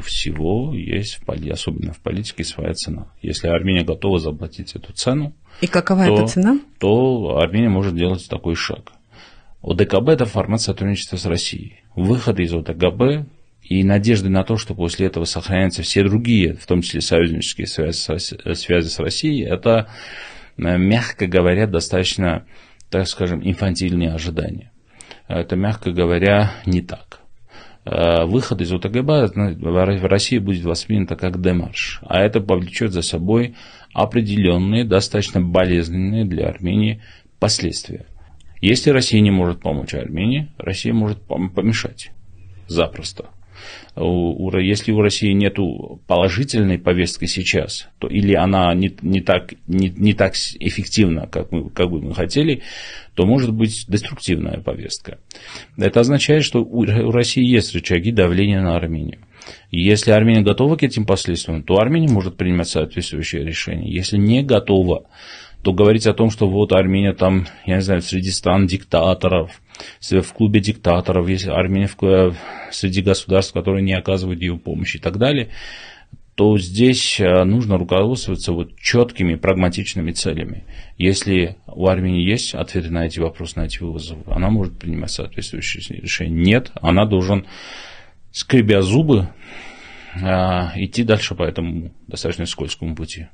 всего есть, особенно в политике, своя цена. Если Армения готова заплатить эту цену, и какова то, эта цена? То Армения может делать такой шаг. ОДКБ – это формат сотрудничества с Россией. Выход из ОДКБ и надежды на то, что после этого сохранятся все другие, в том числе союзнические связи, связи с Россией, это, э, мягко говоря, достаточно, так скажем, инфантильные ожидания. Это, мягко говоря, не так. Э, выход из ОТГБ в России будет воспринято как демарш, а это повлечет за собой определенные, достаточно болезненные для Армении последствия. Если Россия не может помочь Армении, Россия может помешать запросто. У, если у России нет положительной повестки сейчас, то или она не, не, так, не, не так эффективна, как, мы, как бы мы хотели, то может быть деструктивная повестка. Это означает, что у, у России есть рычаги давления на Армению. Если Армения готова к этим последствиям, то Армения может принимать соответствующее решение. Если не готова, то говорить о том, что вот Армения там, я не знаю, среди стран диктаторов, в клубе диктаторов, есть Армения в, э, среди государств, которые не оказывают ее помощи и так далее, то здесь э, нужно руководствоваться вот четкими прагматичными целями. Если у Армении есть ответы на эти вопросы, на эти вызовы, она может принимать соответствующие решения. Нет, она должен, скребя зубы, э, идти дальше по этому достаточно скользкому пути.